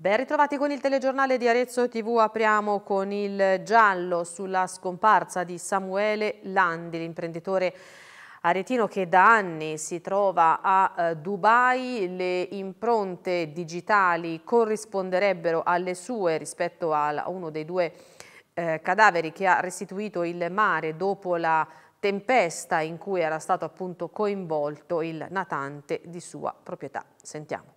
Ben ritrovati con il telegiornale di Arezzo TV, apriamo con il giallo sulla scomparsa di Samuele Landi, l'imprenditore aretino che da anni si trova a eh, Dubai, le impronte digitali corrisponderebbero alle sue rispetto a uno dei due eh, cadaveri che ha restituito il mare dopo la tempesta in cui era stato appunto coinvolto il natante di sua proprietà. Sentiamo.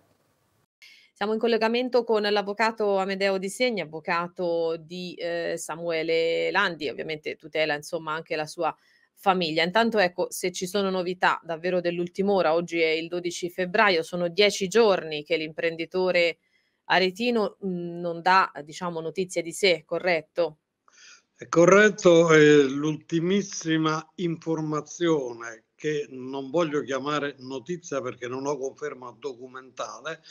Siamo in collegamento con l'avvocato Amedeo Di Segni, avvocato di eh, Samuele Landi, ovviamente tutela insomma anche la sua famiglia. Intanto ecco, se ci sono novità davvero dell'ultima ora, oggi è il 12 febbraio, sono dieci giorni che l'imprenditore aretino mh, mm, non dà diciamo notizie di sé, corretto? È corretto, è l'ultimissima informazione che non voglio chiamare notizia perché non ho conferma documentale,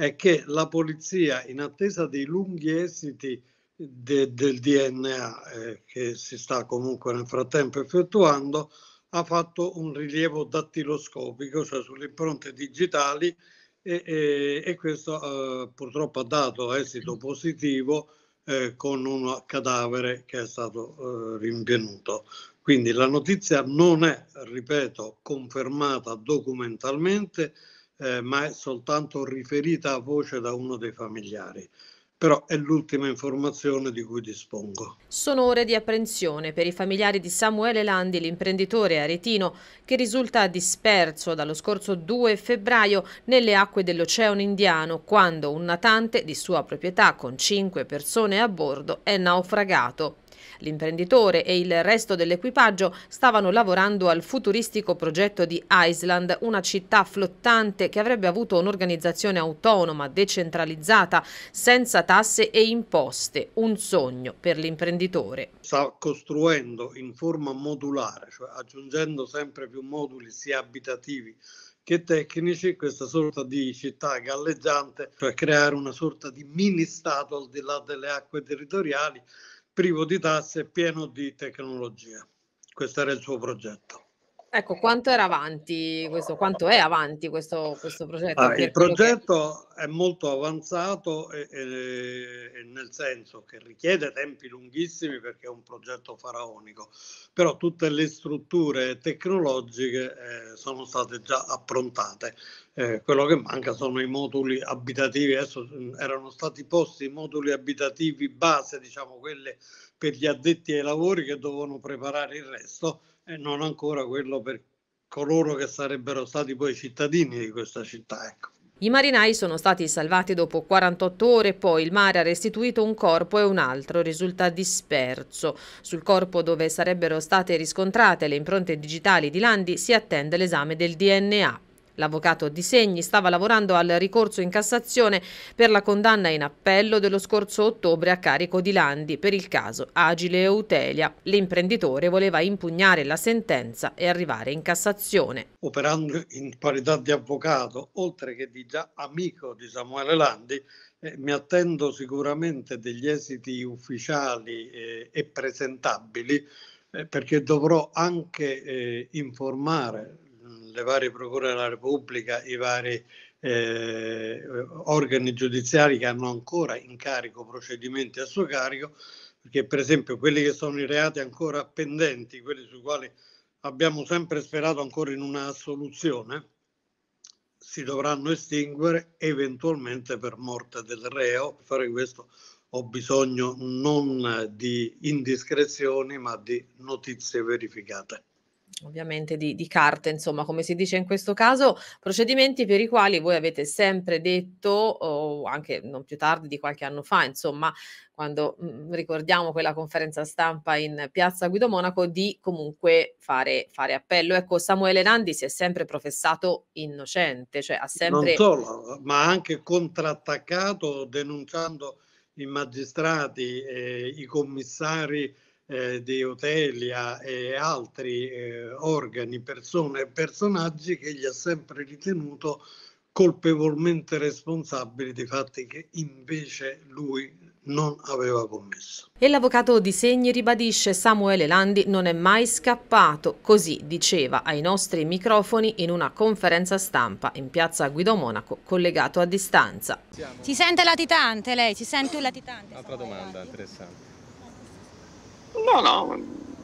è che la polizia, in attesa dei lunghi esiti de, del DNA eh, che si sta comunque nel frattempo effettuando, ha fatto un rilievo dattiloscopico, cioè sulle impronte digitali, e, e, e questo eh, purtroppo ha dato esito positivo eh, con un cadavere che è stato eh, rinvenuto. Quindi la notizia non è, ripeto, confermata documentalmente, eh, ma è soltanto riferita a voce da uno dei familiari. Però è l'ultima informazione di cui dispongo. Sono ore di apprensione per i familiari di Samuele Landi, l'imprenditore aretino, che risulta disperso dallo scorso 2 febbraio nelle acque dell'Oceano Indiano, quando un natante di sua proprietà con cinque persone a bordo è naufragato. L'imprenditore e il resto dell'equipaggio stavano lavorando al futuristico progetto di Iceland, una città flottante che avrebbe avuto un'organizzazione autonoma, decentralizzata, senza tasse e imposte. Un sogno per l'imprenditore. Sta costruendo in forma modulare, cioè aggiungendo sempre più moduli sia abitativi che tecnici, questa sorta di città galleggiante, cioè creare una sorta di mini stato al di là delle acque territoriali privo di tasse e pieno di tecnologia. Questo era il suo progetto. Ecco, quanto era avanti questo, quanto è avanti questo, questo progetto? Ah, il progetto che... è molto avanzato e, e, e nel senso che richiede tempi lunghissimi perché è un progetto faraonico, però tutte le strutture tecnologiche eh, sono state già approntate. Eh, quello che manca sono i moduli abitativi, adesso mm, erano stati posti i moduli abitativi base, diciamo quelle per gli addetti ai lavori che dovevano preparare il resto e eh, non ancora quello per coloro che sarebbero stati poi cittadini di questa città. Ecco. I marinai sono stati salvati dopo 48 ore, poi il mare ha restituito un corpo e un altro risulta disperso. Sul corpo dove sarebbero state riscontrate le impronte digitali di Landi si attende l'esame del DNA. L'avvocato Di Segni stava lavorando al ricorso in Cassazione per la condanna in appello dello scorso ottobre a carico di Landi per il caso Agile Eutelia. L'imprenditore voleva impugnare la sentenza e arrivare in Cassazione. Operando in parità di avvocato, oltre che di già amico di Samuele Landi, eh, mi attendo sicuramente degli esiti ufficiali eh, e presentabili eh, perché dovrò anche eh, informare le varie procure della Repubblica, i vari eh, organi giudiziari che hanno ancora in carico procedimenti a suo carico, perché per esempio quelli che sono i reati ancora pendenti, quelli sui quali abbiamo sempre sperato ancora in una soluzione, si dovranno estinguere eventualmente per morte del reo. Per fare questo ho bisogno non di indiscrezioni ma di notizie verificate ovviamente di, di, carte, insomma, come si dice in questo caso, procedimenti per i quali voi avete sempre detto, o anche non più tardi di qualche anno fa, insomma, quando mh, mm, ricordiamo quella conferenza stampa in piazza Guido Monaco, di comunque fare, fare appello. Ecco, Samuele Nandi si è sempre professato innocente, cioè ha sempre... Non Solo, ma anche contrattaccato denunciando i magistrati, eh, i commissari eh, di Otelia e altri eh, organi, persone e personaggi che gli ha sempre ritenuto colpevolmente responsabili di fatti che invece lui non aveva commesso. E l'avvocato di Segni ribadisce Samuele Landi non è mai scappato, così diceva ai nostri microfoni in una conferenza stampa in piazza Guido Monaco collegato a distanza. Si sente latitante lei, si sente un latitante? Altra domanda interessante. No, no,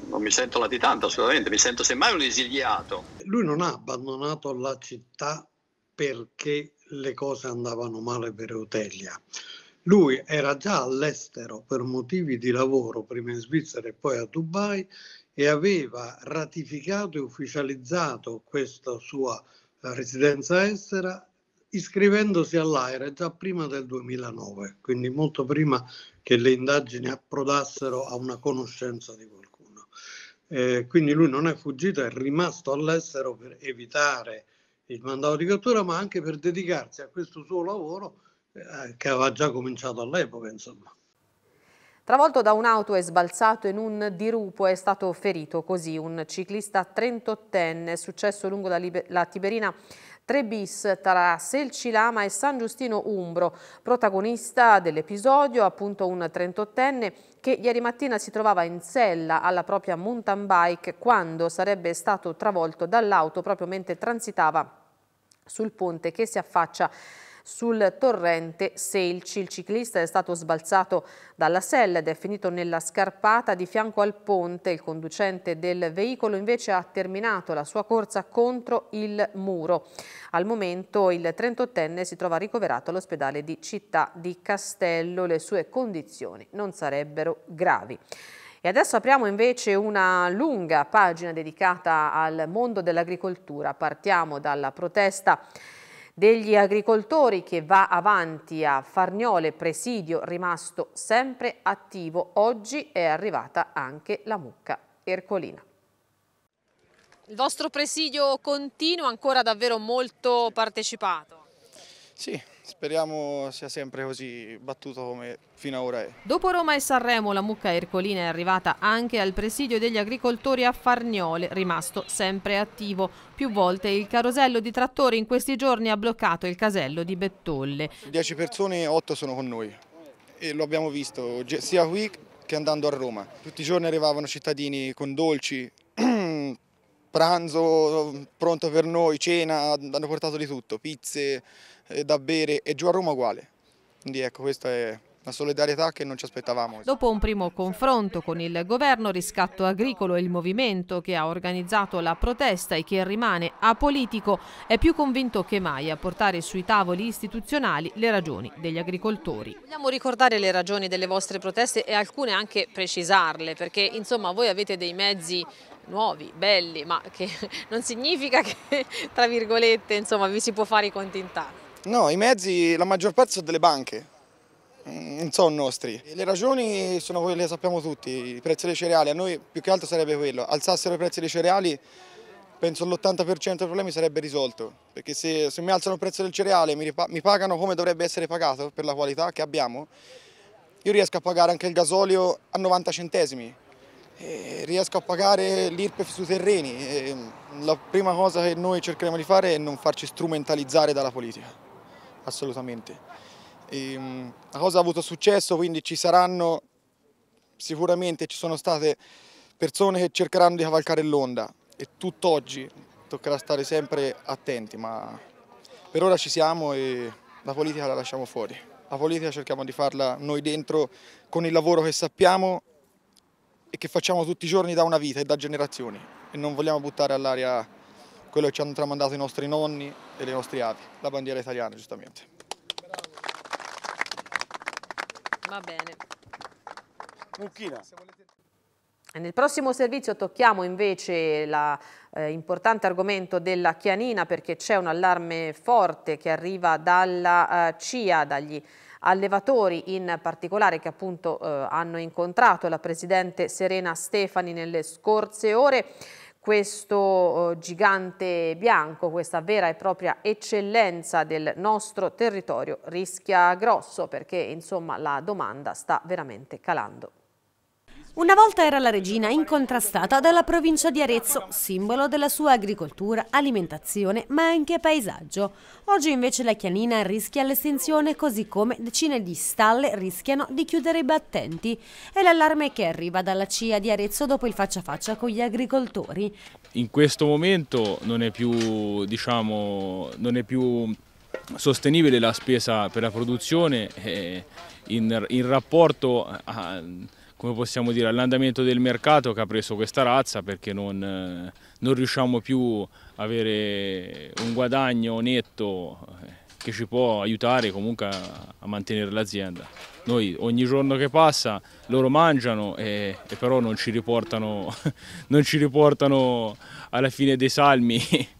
non mi sento latitante assolutamente, mi sento semmai un esiliato. Lui non ha abbandonato la città perché le cose andavano male per Eutelia. Lui era già all'estero per motivi di lavoro, prima in Svizzera e poi a Dubai, e aveva ratificato e ufficializzato questa sua residenza estera iscrivendosi all'AIRE già prima del 2009, quindi molto prima che le indagini approdassero a una conoscenza di qualcuno. Eh, quindi lui non è fuggito, è rimasto all'estero per evitare il mandato di cattura, ma anche per dedicarsi a questo suo lavoro eh, che aveva già cominciato all'epoca, insomma. Travolto da un'auto e sbalzato in un dirupo è stato ferito così un ciclista 38enne successo lungo la, la Tiberina 3 bis tra Selcilama e San Giustino Umbro, protagonista dell'episodio appunto un 38enne che ieri mattina si trovava in sella alla propria mountain bike quando sarebbe stato travolto dall'auto proprio mentre transitava sul ponte che si affaccia sul torrente Selci. Il ciclista è stato sbalzato dalla sella ed è finito nella scarpata di fianco al ponte. Il conducente del veicolo invece ha terminato la sua corsa contro il muro. Al momento il 38enne si trova ricoverato all'ospedale di Città di Castello. Le sue condizioni non sarebbero gravi. E adesso apriamo invece una lunga pagina dedicata al mondo dell'agricoltura. Partiamo dalla protesta degli agricoltori che va avanti a Farniole, presidio rimasto sempre attivo. Oggi è arrivata anche la mucca ercolina. Il vostro presidio continua ancora davvero molto partecipato. Sì, Speriamo sia sempre così battuto come fino ad ora è. Dopo Roma e Sanremo, la mucca ercolina è arrivata anche al presidio degli agricoltori a Farniole, rimasto sempre attivo. Più volte il carosello di trattori in questi giorni ha bloccato il casello di Bettolle. Dieci persone, otto sono con noi e lo abbiamo visto sia qui che andando a Roma. Tutti i giorni arrivavano cittadini con dolci, pranzo pronto per noi, cena, hanno portato di tutto, pizze, eh, da bere e giù a Roma uguale. Quindi ecco, questa è una solidarietà che non ci aspettavamo. Dopo un primo confronto con il governo, Riscatto Agricolo e il movimento che ha organizzato la protesta e che rimane apolitico è più convinto che mai a portare sui tavoli istituzionali le ragioni degli agricoltori. Vogliamo ricordare le ragioni delle vostre proteste e alcune anche precisarle perché insomma voi avete dei mezzi nuovi, belli, ma che non significa che tra virgolette insomma vi si può fare i conti in tasca. No, i mezzi, la maggior parte sono delle banche, mm, non sono nostri. Le ragioni sono quelle che sappiamo tutti, i prezzi dei cereali, a noi più che altro sarebbe quello, alzassero i prezzi dei cereali penso l'80% dei problemi sarebbe risolto, perché se, se, mi alzano il prezzo del cereale mi, mi pagano come dovrebbe essere pagato per la qualità che abbiamo, io riesco a pagare anche il gasolio a 90 centesimi, riesco a pagare l'IRPEF sui terreni. la prima cosa che noi cercheremo di fare è non farci strumentalizzare dalla politica assolutamente. E, ehm, la cosa ha avuto successo, quindi ci saranno sicuramente ci sono state persone che cercheranno di cavalcare l'onda e tutt'oggi toccherà stare sempre attenti, ma per ora ci siamo e la politica la lasciamo fuori. La politica cerchiamo di farla noi dentro con il lavoro che sappiamo e che facciamo tutti i giorni da una vita e da generazioni e non vogliamo buttare all'aria quello che ci hanno tramandato i nostri nonni e le nostre api, la bandiera italiana giustamente. Va bene. Lucchina. Nel prossimo servizio tocchiamo invece l'importante eh, argomento della chianina perché c'è un allarme forte che arriva dalla eh, CIA, dagli allevatori in particolare che appunto eh, hanno incontrato la Presidente Serena Stefani nelle scorse ore questo oh, gigante bianco, questa vera e propria eccellenza del nostro territorio rischia grosso perché insomma la domanda sta veramente calando. Una volta era la regina incontrastata dalla provincia di Arezzo, simbolo della sua agricoltura, alimentazione ma anche paesaggio. Oggi invece la chianina rischia l'estinzione così come decine di stalle rischiano di chiudere i battenti. È l'allarme che arriva dalla CIA di Arezzo dopo il faccia a faccia con gli agricoltori. In questo momento non è più, diciamo, non è più sostenibile la spesa per la produzione eh, in, in rapporto a come possiamo dire, all'andamento del mercato che ha preso questa razza perché non, eh, non riusciamo più ad avere un guadagno netto eh, che ci può aiutare comunque a mantenere l'azienda. Noi ogni giorno che passa loro mangiano e, e però non ci, riportano, non ci riportano alla fine dei salmi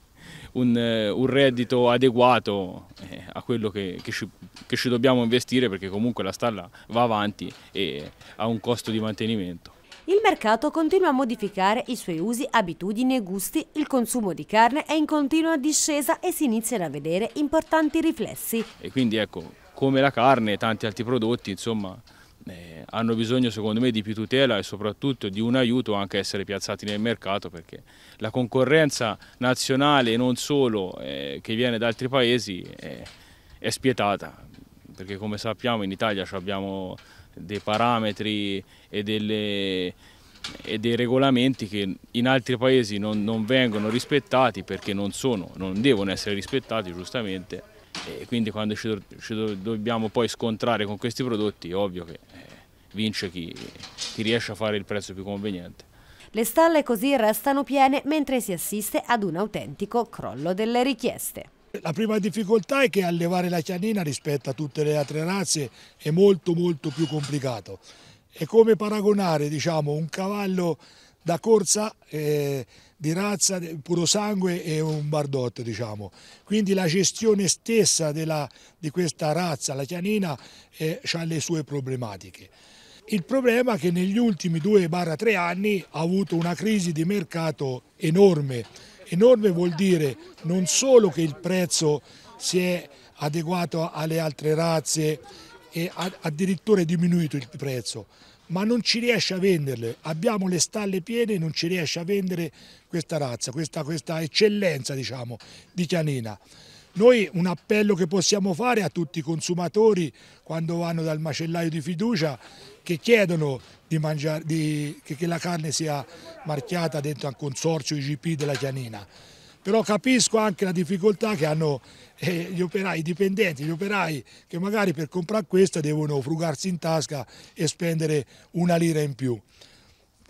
un, eh, un reddito adeguato eh, a quello che, che, ci, che ci dobbiamo investire perché comunque la stalla va avanti e ha un costo di mantenimento. Il mercato continua a modificare i suoi usi, abitudini e gusti, il consumo di carne è in continua discesa e si iniziano a vedere importanti riflessi. E quindi ecco, come la carne e tanti altri prodotti, insomma, eh, hanno bisogno secondo me di più tutela e soprattutto di un aiuto anche a essere piazzati nel mercato perché la concorrenza nazionale e non solo eh, che viene da altri paesi eh, è spietata perché come sappiamo in Italia abbiamo dei parametri e, delle, e dei regolamenti che in altri paesi non, non vengono rispettati perché non sono, non devono essere rispettati giustamente e quindi quando ci, ci, dobbiamo poi scontrare con questi prodotti ovvio che eh, vince chi, chi riesce a fare il prezzo più conveniente. Le stalle così restano piene mentre si assiste ad un autentico crollo delle richieste. La prima difficoltà è che allevare la chianina rispetto a tutte le altre razze è molto molto più complicato. È come paragonare diciamo, un cavallo da corsa, eh, di razza, puro sangue e un bardotto diciamo. Quindi la gestione stessa della, di questa razza, la chianina, eh, ha le sue problematiche. Il problema è che negli ultimi 2-3 anni ha avuto una crisi di mercato enorme. Enorme vuol dire non solo che il prezzo si è adeguato alle altre razze e addirittura è diminuito il prezzo, ma non ci riesce a venderle. Abbiamo le stalle piene e non ci riesce a vendere questa razza, questa, questa eccellenza diciamo, di chianina. Noi un appello che possiamo fare a tutti i consumatori quando vanno dal macellaio di fiducia che chiedono di mangiare, di, che, che la carne sia marchiata dentro al consorzio IGP della chianina però capisco anche la difficoltà che hanno eh, gli operai, i dipendenti, gli operai che magari per comprare questa devono frugarsi in tasca e spendere una lira in più.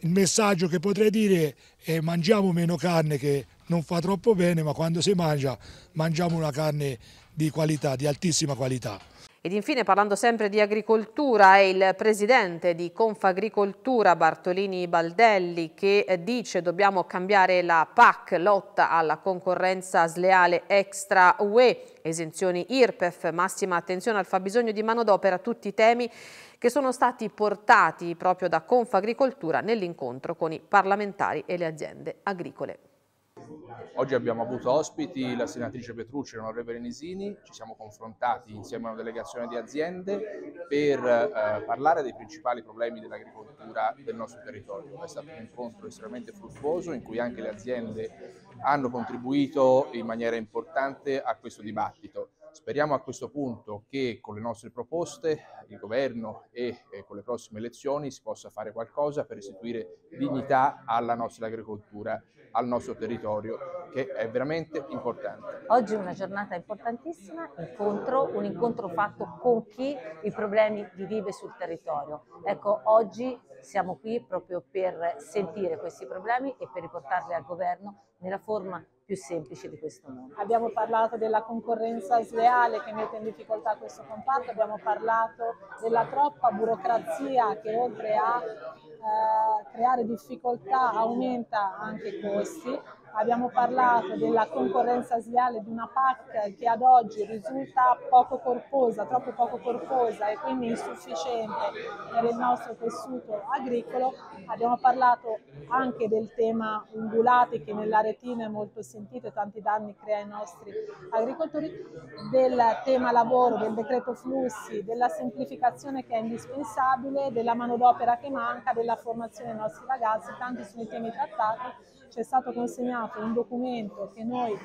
Il messaggio che potrei dire è mangiamo meno carne che non fa troppo bene, ma quando si mangia mangiamo una carne di qualità, di altissima qualità. Ed infine parlando sempre di agricoltura è il presidente di Confagricoltura Bartolini Baldelli che eh, dice dobbiamo cambiare la PAC, lotta alla concorrenza sleale extra UE, esenzioni IRPEF, massima attenzione al fabbisogno di manodopera, tutti i temi che sono stati portati proprio da Confagricoltura nell'incontro con i parlamentari e le aziende agricole. Oggi abbiamo avuto ospiti la senatrice Petrucci e l'onorevole Nisini, ci siamo confrontati insieme a una delegazione di aziende per eh, parlare dei principali problemi dell'agricoltura del nostro territorio. È stato un incontro estremamente fruttuoso in cui anche le aziende hanno contribuito in maniera importante a questo dibattito. Speriamo a questo punto che con le nostre proposte il governo e eh, con le prossime elezioni si possa fare qualcosa per restituire dignità alla nostra agricoltura al nostro territorio, che è veramente importante. Oggi è una giornata importantissima, incontro, un incontro fatto con chi i problemi li vive sul territorio. Ecco, oggi siamo qui proprio per sentire questi problemi e per riportarli al governo nella forma più semplice di questo mondo. Abbiamo parlato della concorrenza sleale che mette in difficoltà questo comparto, abbiamo parlato della troppa burocrazia che oltre a eh, creare difficoltà aumenta anche i costi abbiamo parlato della concorrenza sleale di una PAC che ad oggi risulta poco corposa, troppo poco corposa e quindi insufficiente per il nostro tessuto agricolo, abbiamo parlato anche del tema ungulati che nell'aretino è molto sentito e tanti danni crea ai nostri agricoltori, del tema lavoro, del decreto flussi, della semplificazione che è indispensabile, della manodopera che manca, della formazione dei nostri ragazzi, tanti sono i temi trattati ci è stato consegnato un documento che noi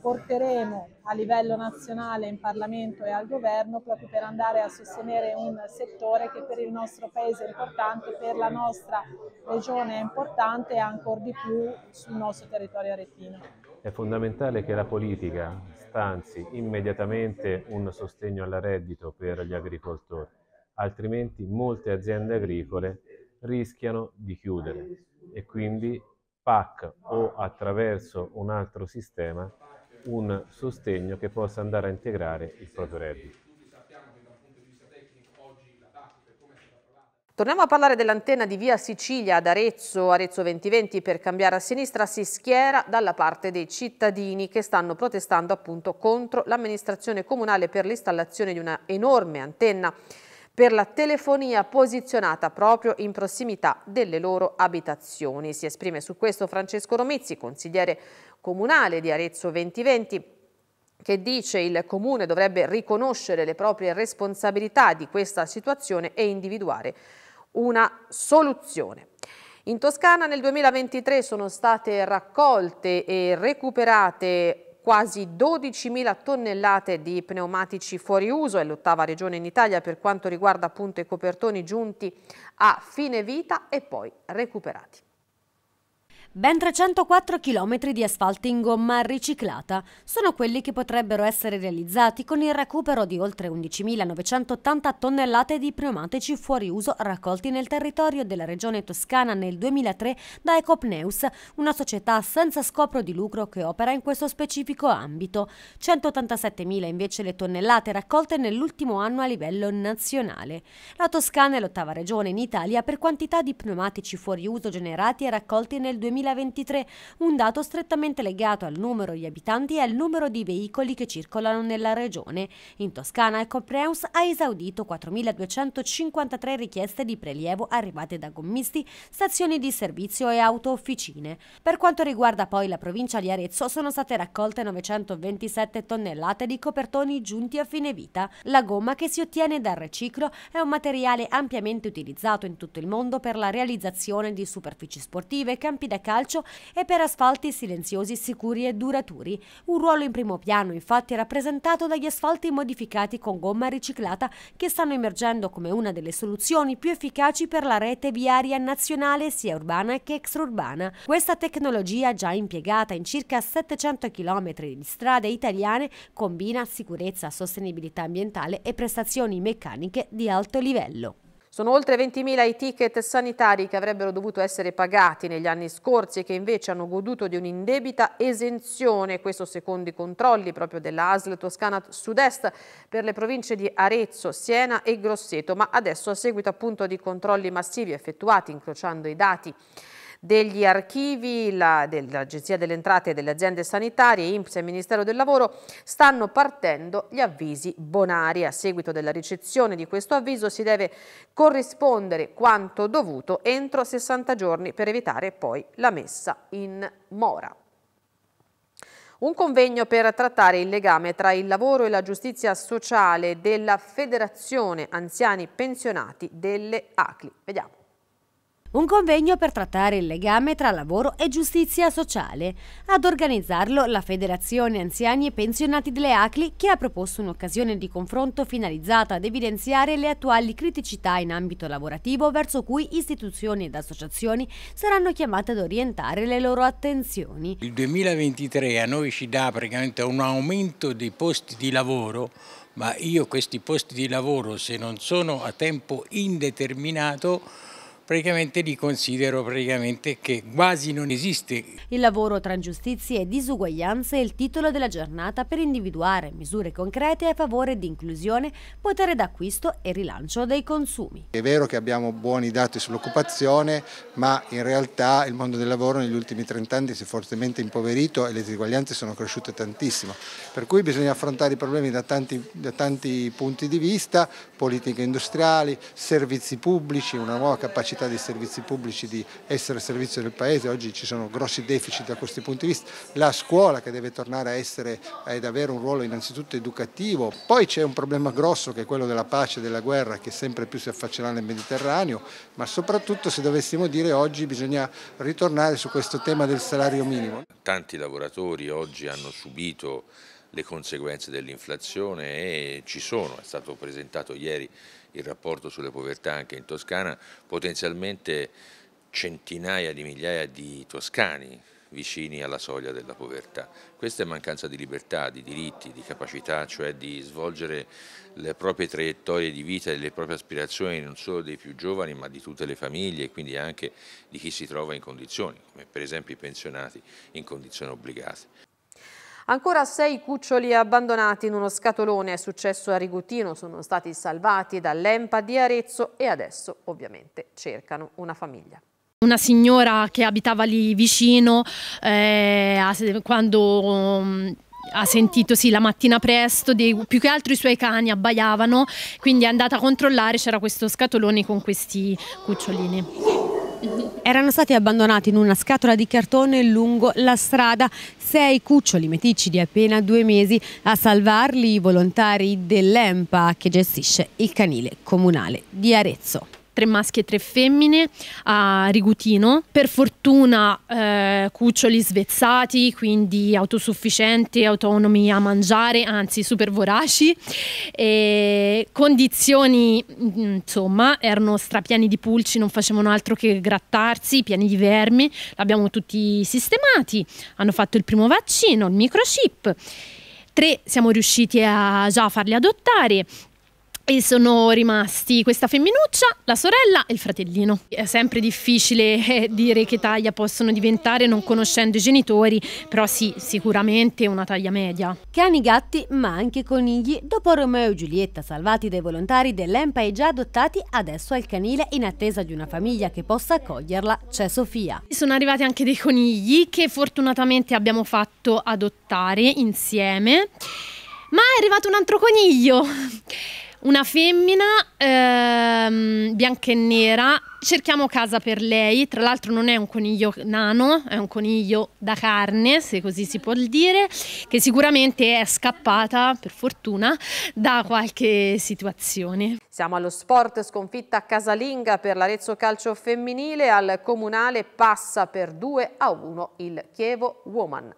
porteremo a livello nazionale in Parlamento e al governo proprio per andare a sostenere un settore che per il nostro paese è importante, per la nostra regione è importante e ancora di più sul nostro territorio aretino. È fondamentale che la politica stanzi immediatamente un sostegno al reddito per gli agricoltori, altrimenti molte aziende agricole rischiano di chiudere e quindi PAC o attraverso un altro sistema un sostegno che possa andare a integrare il proprio reddito. Torniamo a parlare dell'antenna di Via Sicilia ad Arezzo, Arezzo 2020 per cambiare a sinistra si schiera dalla parte dei cittadini che stanno protestando appunto contro l'amministrazione comunale per l'installazione di una enorme antenna per la telefonia posizionata proprio in prossimità delle loro abitazioni. Si esprime su questo Francesco Romizzi, consigliere comunale di Arezzo 2020, che dice il comune dovrebbe riconoscere le proprie responsabilità di questa situazione e individuare una soluzione. In Toscana nel 2023 sono state raccolte e recuperate quasi 12.000 tonnellate di pneumatici fuori uso, è l'ottava regione in Italia per quanto riguarda appunto i copertoni giunti a fine vita e poi recuperati. Ben 304 km di asfalto in gomma riciclata sono quelli che potrebbero essere realizzati con il recupero di oltre 11.980 tonnellate di pneumatici fuori uso raccolti nel territorio della regione toscana nel 2003 da Ecopneus, una società senza scopo di lucro che opera in questo specifico ambito. 187.000 invece le tonnellate raccolte nell'ultimo anno a livello nazionale. La Toscana è l'ottava regione in Italia per quantità di pneumatici fuori uso generati e raccolti nel 2003 2023, un dato strettamente legato al numero di abitanti e al numero di veicoli che circolano nella regione. In Toscana, Ecopreus ha esaudito 4.253 richieste di prelievo arrivate da gommisti, stazioni di servizio e auto-officine. Per quanto riguarda poi la provincia di Arezzo, sono state raccolte 927 tonnellate di copertoni giunti a fine vita. La gomma che si ottiene dal riciclo è un materiale ampiamente utilizzato in tutto il mondo per la realizzazione di superfici sportive, campi da calcio e per asfalti silenziosi, sicuri e duraturi. Un ruolo in primo piano infatti è rappresentato dagli asfalti modificati con gomma riciclata che stanno emergendo come una delle soluzioni più efficaci per la rete viaria nazionale sia urbana che extraurbana. Questa tecnologia già impiegata in circa 700 km di strade italiane combina sicurezza, sostenibilità ambientale e prestazioni meccaniche di alto livello. Sono oltre 20.000 i ticket sanitari che avrebbero dovuto essere pagati negli anni scorsi e che invece hanno goduto di un'indebita esenzione, questo secondo i controlli proprio dell'ASL Toscana Sud-Est per le province di Arezzo, Siena e Grosseto, ma adesso a seguito appunto di controlli massivi effettuati incrociando i dati degli archivi, l'Agenzia delle Entrate e delle Aziende Sanitarie, INPS e Ministero del Lavoro stanno partendo gli avvisi bonari. A seguito della ricezione di questo avviso si deve corrispondere quanto dovuto entro 60 giorni per evitare poi la messa in mora. Un convegno per trattare il legame tra il lavoro e la giustizia sociale della Federazione Anziani Pensionati delle ACLI. Vediamo. Un convegno per trattare il legame tra lavoro e giustizia sociale. Ad organizzarlo la Federazione Anziani e Pensionati delle ACLI che ha proposto un'occasione di confronto finalizzata ad evidenziare le attuali criticità in ambito lavorativo verso cui istituzioni ed associazioni saranno chiamate ad orientare le loro attenzioni. Il 2023 a noi ci dà praticamente un aumento dei posti di lavoro ma io questi posti di lavoro se non sono a tempo indeterminato praticamente li considero praticamente che quasi non esiste. Il lavoro tra ingiustizie e disuguaglianze è il titolo della giornata per individuare misure concrete a favore di inclusione, potere d'acquisto e rilancio dei consumi. È vero che abbiamo buoni dati sull'occupazione, ma in realtà il mondo del lavoro negli ultimi 30 anni si è fortemente impoverito e le disuguaglianze sono cresciute tantissimo, per cui bisogna affrontare i problemi da tanti, da tanti punti di vista, politiche industriali, servizi pubblici, una nuova capacità capacità dei servizi pubblici di essere a servizio del Paese, oggi ci sono grossi deficit da questi punti di vista, la scuola che deve tornare a essere ed avere un ruolo innanzitutto educativo, poi c'è un problema grosso che è quello della pace e della guerra che sempre più si affaccerà nel Mediterraneo, ma soprattutto se dovessimo dire oggi bisogna ritornare su questo tema del salario minimo. Tanti lavoratori oggi hanno subito le conseguenze dell'inflazione e ci sono, è stato presentato ieri il rapporto sulle povertà anche in Toscana, potenzialmente centinaia di migliaia di toscani vicini alla soglia della povertà. Questa è mancanza di libertà, di diritti, di capacità, cioè di svolgere le proprie traiettorie di vita e le proprie aspirazioni non solo dei più giovani ma di tutte le famiglie e quindi anche di chi si trova in condizioni, come per esempio i pensionati in condizioni obbligate. Ancora sei cuccioli abbandonati in uno scatolone, è successo a Rigutino, sono stati salvati dall'EMPA di Arezzo e adesso ovviamente cercano una famiglia. Una signora che abitava lì vicino, eh, quando... Mm, ha sentito sì la mattina presto, dei, più che altro i suoi cani abbaiavano, quindi è andata a controllare, c'era questo scatolone con questi cucciolini. Erano stati abbandonati in una scatola di cartone lungo la strada sei cuccioli meticci di appena due mesi a salvarli i volontari dell'EMPA che gestisce il canile comunale di Arezzo tre maschi e tre femmine a Rigutino. Per fortuna eh, cuccioli svezzati, quindi autosufficienti, autonomi a mangiare, anzi super voraci. E condizioni, mm, insomma, erano strapiani di pulci, non facevano altro che grattarsi, pieni di vermi. L'abbiamo tutti sistemati, hanno fatto il primo vaccino, il microchip. Tre siamo riusciti a già farli adottare e sono rimasti questa femminuccia, la sorella e il fratellino. È sempre difficile eh, dire che taglia possono diventare non conoscendo i genitori, però sì, sicuramente una taglia media. Cani, gatti, ma anche conigli. Dopo Romeo e Giulietta, salvati dai volontari dell'EMPA e già adottati, adesso al canile in attesa di una famiglia che possa accoglierla, c'è Sofia. Sono arrivati anche dei conigli che fortunatamente abbiamo fatto adottare insieme, ma è arrivato un altro coniglio una femmina ehm, bianca e nera. Cerchiamo casa per lei. Tra l'altro, non è un coniglio nano, è un coniglio da carne, se così si può dire, che sicuramente è scappata, per fortuna, da qualche situazione. Siamo allo sport, sconfitta casalinga per l'Arezzo Calcio Femminile. Al comunale passa per 2 a 1 il Chievo Woman.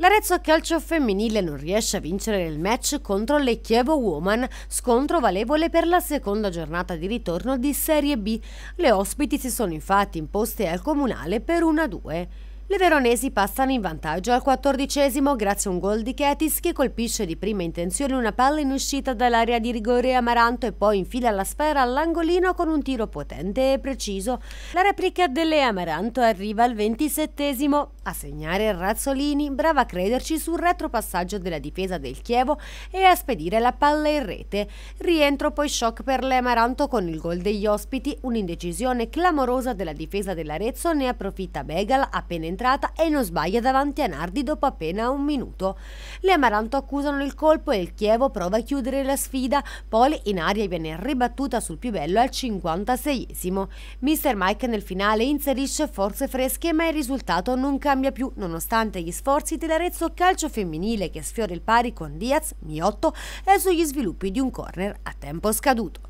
L'Arezzo Calcio femminile non riesce a vincere il match contro le Chievo Woman, scontro valevole per la seconda giornata di ritorno di Serie B. Le ospiti si sono infatti imposte al Comunale per 1-2. Le veronesi passano in vantaggio al quattordicesimo grazie a un gol di Ketis che colpisce di prima intenzione una palla in uscita dall'area di rigore Amaranto e poi infila la sfera all'angolino con un tiro potente e preciso. La replica delle Amaranto arriva al ventisettesimo. A segnare Razzolini, brava a crederci sul retropassaggio della difesa del Chievo e a spedire la palla in rete. Rientro poi shock per le Amaranto con il gol degli ospiti, un'indecisione clamorosa della difesa dell'Arezzo ne approfitta Begal appena entrato entrata e non sbaglia davanti a Nardi dopo appena un minuto. Le Amaranto accusano il colpo e il Chievo prova a chiudere la sfida, poi in aria viene ribattuta sul più bello al 56esimo. Mr. Mike nel finale inserisce forze fresche ma il risultato non cambia più nonostante gli sforzi dell'Arezzo calcio femminile che sfiora il pari con Diaz, Miotto e sugli sviluppi di un corner a tempo scaduto.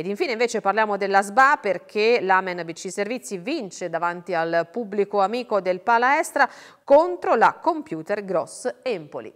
Ed infine invece parliamo della SBA perché l'Amen BC Servizi vince davanti al pubblico amico del Palaestra contro la Computer Gross Empoli.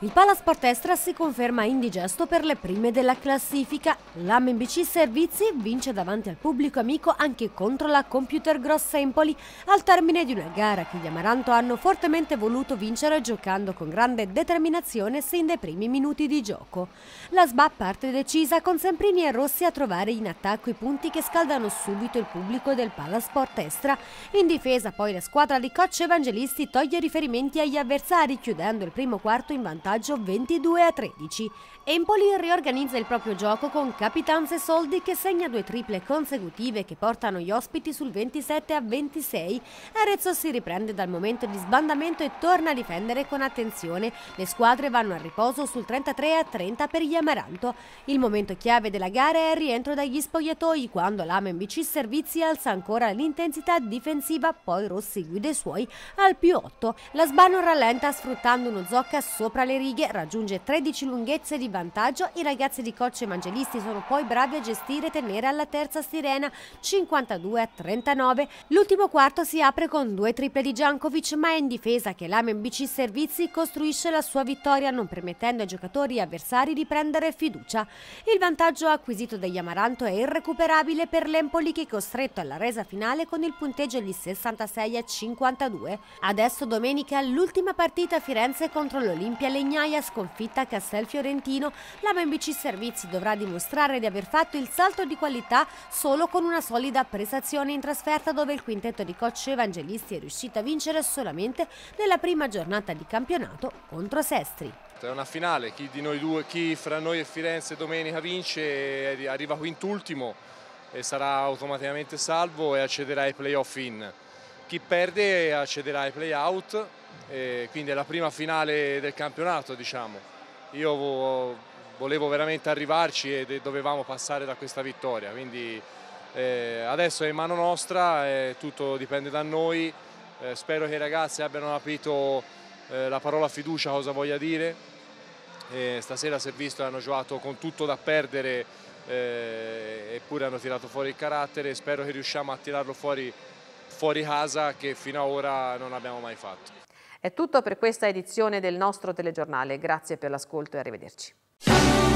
Il Palasport Estra si conferma indigesto per le prime della classifica. L'AMBC Servizi vince davanti al pubblico amico anche contro la Computer Gross Empoli al termine di una gara che gli Amaranto hanno fortemente voluto vincere giocando con grande determinazione sin dai primi minuti di gioco. La SBA parte decisa con Semprini e Rossi a trovare in attacco i punti che scaldano subito il pubblico del Palasport Estra. In difesa poi la squadra di coach Evangelisti toglie riferimenti agli avversari chiudendo il primo quarto in vantaggio vantaggio 22 a 13. Empoli riorganizza il proprio gioco con Capitanze Soldi che segna due triple consecutive che portano gli ospiti sul 27 a 26. Arezzo si riprende dal momento di sbandamento e torna a difendere con attenzione. Le squadre vanno a riposo sul 33 a 30 per gli Amaranto. Il momento chiave della gara è il rientro dagli spogliatoi quando l'Ame Servizi alza ancora l'intensità difensiva, poi Rossi guida i suoi al più 8. La Sbano rallenta sfruttando uno zocca sopra le le righe raggiunge 13 lunghezze di vantaggio, i ragazzi di Coccio Evangelisti sono poi bravi a gestire e tenere alla terza sirena 52 a 39. L'ultimo quarto si apre con due triple di Jankovic ma è in difesa che l'Ame Servizi costruisce la sua vittoria non permettendo ai giocatori avversari di prendere fiducia. Il vantaggio acquisito dagli Amaranto è irrecuperabile per l'Empoli che è costretto alla resa finale con il punteggio di 66 a 52. Adesso domenica l'ultima partita a Firenze contro l'Olimpia Legnano Bagnaia sconfitta a Fiorentino, la MBC Servizi dovrà dimostrare di aver fatto il salto di qualità solo con una solida prestazione in trasferta dove il quintetto di coach Evangelisti è riuscito a vincere solamente nella prima giornata di campionato contro Sestri. È una finale, chi, di noi due, chi fra noi e Firenze domenica vince eh, arriva quintultimo e sarà automaticamente salvo e accederà ai playoff in. Chi perde accederà ai playout, out quindi è la prima finale del campionato. Diciamo. Io volevo veramente arrivarci e dovevamo passare da questa vittoria, quindi eh, adesso è in mano nostra, tutto dipende da noi. Eh, spero che i ragazzi abbiano capito eh, la parola fiducia cosa voglia dire. E stasera si è visto che hanno giocato con tutto da perdere eh, eppure hanno tirato fuori il carattere spero che riusciamo a tirarlo fuori fuori casa che fino ad ora non abbiamo mai fatto. È tutto per questa edizione del nostro telegiornale, grazie per l'ascolto e arrivederci.